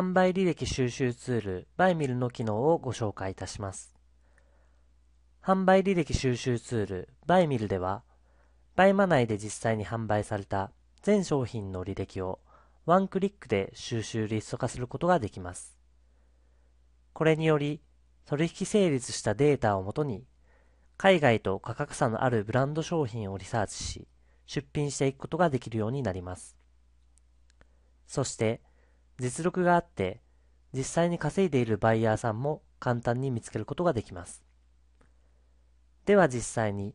販売履歴収集ツールバイミルの機能をご紹介いたします。販売履歴収集ツールバイミルでは、バイマ内で実際に販売された全商品の履歴をワンクリックで収集リスト化することができます。これにより、取引成立したデータをもとに、海外と価格差のあるブランド商品をリサーチし、出品していくことができるようになります。そして、実力があって実際に稼いでいるバイヤーさんも簡単に見つけることができますでは実際に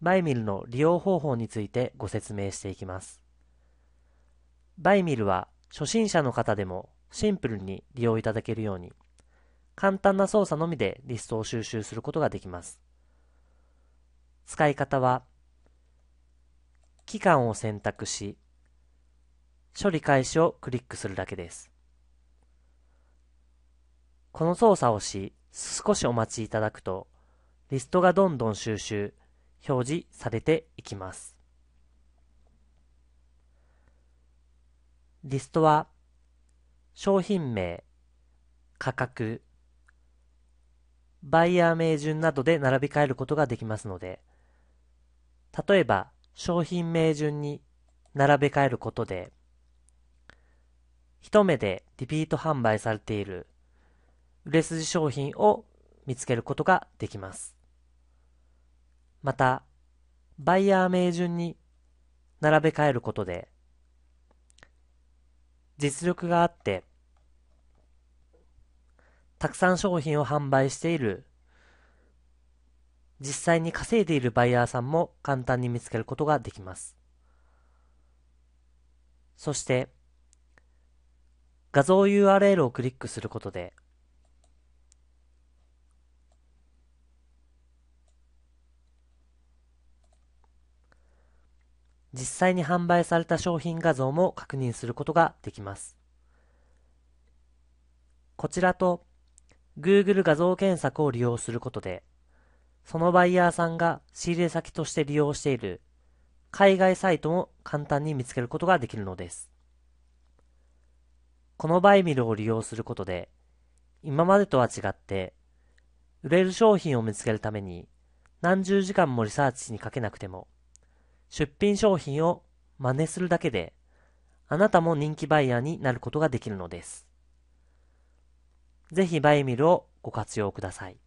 バイミルの利用方法についてご説明していきますバイミルは初心者の方でもシンプルに利用いただけるように簡単な操作のみでリストを収集することができます使い方は期間を選択し処理開始をクリックするだけです。この操作をし、少しお待ちいただくと、リストがどんどん収集、表示されていきます。リストは、商品名、価格、バイヤー名順などで並び替えることができますので、例えば商品名順に並べ替えることで、一目でリピート販売されている売れ筋商品を見つけることができます。また、バイヤー名順に並べ替えることで、実力があって、たくさん商品を販売している、実際に稼いでいるバイヤーさんも簡単に見つけることができます。そして、画像 URL をクリックすることで、実際に販売された商品画像も確認することができます。こちらと Google 画像検索を利用することで、そのバイヤーさんが仕入れ先として利用している海外サイトも簡単に見つけることができるのです。このバイミルを利用することで、今までとは違って、売れる商品を見つけるために何十時間もリサーチにかけなくても、出品商品を真似するだけで、あなたも人気バイヤーになることができるのです。ぜひバイミルをご活用ください。